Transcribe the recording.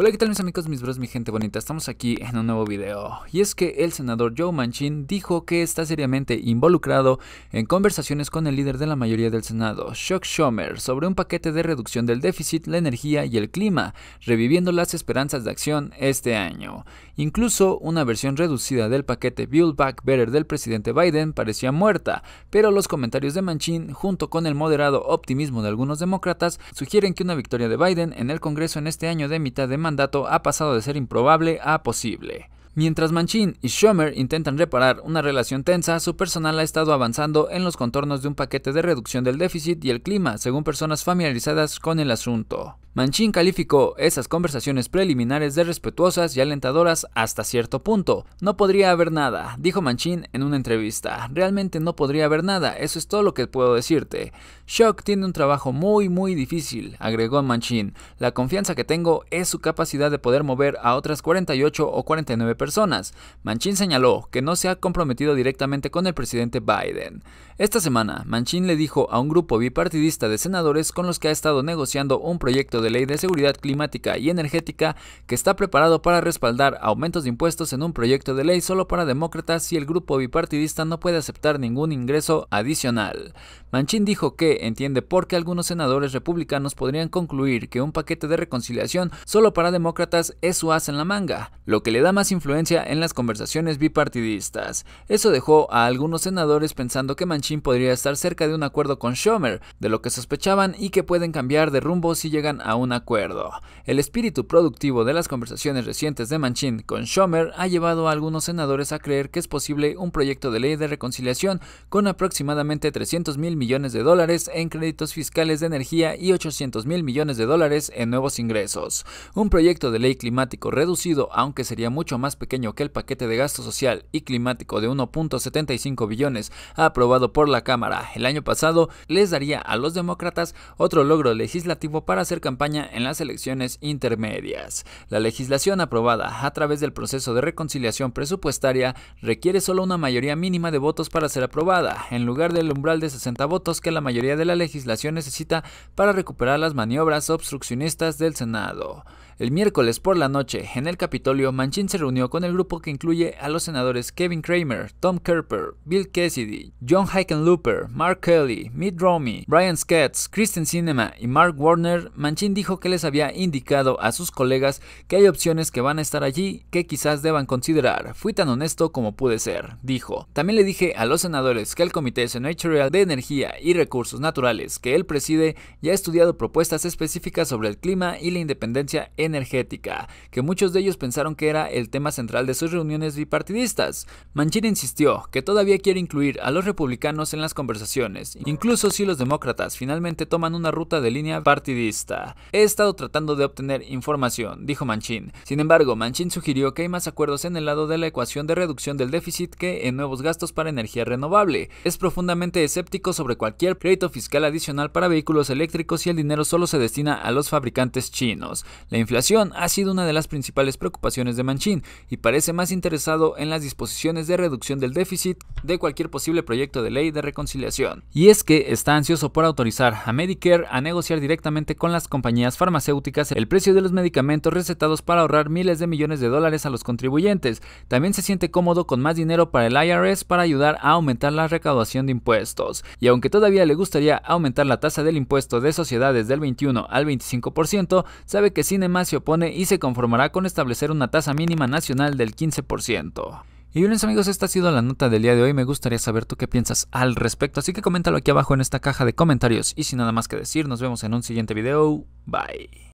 Hola, ¿qué tal mis amigos, mis bros, mi gente bonita? Estamos aquí en un nuevo video. Y es que el senador Joe Manchin dijo que está seriamente involucrado en conversaciones con el líder de la mayoría del Senado, Chuck Schumer, sobre un paquete de reducción del déficit, la energía y el clima, reviviendo las esperanzas de acción este año. Incluso una versión reducida del paquete Build Back Better del presidente Biden parecía muerta, pero los comentarios de Manchin, junto con el moderado optimismo de algunos demócratas, sugieren que una victoria de Biden en el Congreso en este año de mitad de mayo mandato ha pasado de ser improbable a posible. Mientras Manchin y Schumer intentan reparar una relación tensa, su personal ha estado avanzando en los contornos de un paquete de reducción del déficit y el clima, según personas familiarizadas con el asunto. Manchin calificó esas conversaciones preliminares de respetuosas y alentadoras hasta cierto punto. No podría haber nada, dijo Manchin en una entrevista. Realmente no podría haber nada, eso es todo lo que puedo decirte. Shock tiene un trabajo muy muy difícil, agregó Manchin. La confianza que tengo es su capacidad de poder mover a otras 48 o 49 personas personas. Manchin señaló que no se ha comprometido directamente con el presidente Biden. Esta semana, Manchin le dijo a un grupo bipartidista de senadores con los que ha estado negociando un proyecto de ley de seguridad climática y energética que está preparado para respaldar aumentos de impuestos en un proyecto de ley solo para demócratas si el grupo bipartidista no puede aceptar ningún ingreso adicional. Manchin dijo que entiende por qué algunos senadores republicanos podrían concluir que un paquete de reconciliación solo para demócratas es su as en la manga, lo que le da más influencia en las conversaciones bipartidistas. Eso dejó a algunos senadores pensando que Manchin podría estar cerca de un acuerdo con Schumer, de lo que sospechaban y que pueden cambiar de rumbo si llegan a un acuerdo. El espíritu productivo de las conversaciones recientes de Manchin con Schumer ha llevado a algunos senadores a creer que es posible un proyecto de ley de reconciliación con aproximadamente 300 mil millones de dólares en créditos fiscales de energía y 800 mil millones de dólares en nuevos ingresos. Un proyecto de ley climático reducido, aunque sería mucho más pequeño que el paquete de gasto social y climático de 1.75 billones aprobado por la Cámara el año pasado, les daría a los demócratas otro logro legislativo para hacer campaña en las elecciones intermedias. La legislación aprobada a través del proceso de reconciliación presupuestaria requiere solo una mayoría mínima de votos para ser aprobada, en lugar del umbral de 60 votos que la mayoría de la legislación necesita para recuperar las maniobras obstruccionistas del Senado. El miércoles por la noche, en el Capitolio, Manchin se reunió con el grupo que incluye a los senadores Kevin Kramer, Tom Kerper, Bill Cassidy, John Hickenlooper, Mark Kelly, Mitt Romney, Brian Sketz, Kristen Cinema y Mark Warner. Manchin dijo que les había indicado a sus colegas que hay opciones que van a estar allí que quizás deban considerar. Fui tan honesto como pude ser, dijo. También le dije a los senadores que el Comité Senatorial de Energía y Recursos Naturales que él preside ya ha estudiado propuestas específicas sobre el clima y la independencia en energética, que muchos de ellos pensaron que era el tema central de sus reuniones bipartidistas. Manchin insistió que todavía quiere incluir a los republicanos en las conversaciones, incluso si los demócratas finalmente toman una ruta de línea partidista. He estado tratando de obtener información, dijo Manchin. Sin embargo, Manchin sugirió que hay más acuerdos en el lado de la ecuación de reducción del déficit que en nuevos gastos para energía renovable. Es profundamente escéptico sobre cualquier crédito fiscal adicional para vehículos eléctricos si el dinero solo se destina a los fabricantes chinos. La inflación ha sido una de las principales preocupaciones de Manchin y parece más interesado en las disposiciones de reducción del déficit de cualquier posible proyecto de ley de reconciliación. Y es que está ansioso por autorizar a Medicare a negociar directamente con las compañías farmacéuticas el precio de los medicamentos recetados para ahorrar miles de millones de dólares a los contribuyentes. También se siente cómodo con más dinero para el IRS para ayudar a aumentar la recaudación de impuestos. Y aunque todavía le gustaría aumentar la tasa del impuesto de sociedades del 21 al 25%, sabe que sin más se opone y se conformará con establecer una tasa mínima nacional del 15%. Y bien amigos, esta ha sido la nota del día de hoy, me gustaría saber tú qué piensas al respecto, así que coméntalo aquí abajo en esta caja de comentarios y sin nada más que decir, nos vemos en un siguiente video, bye.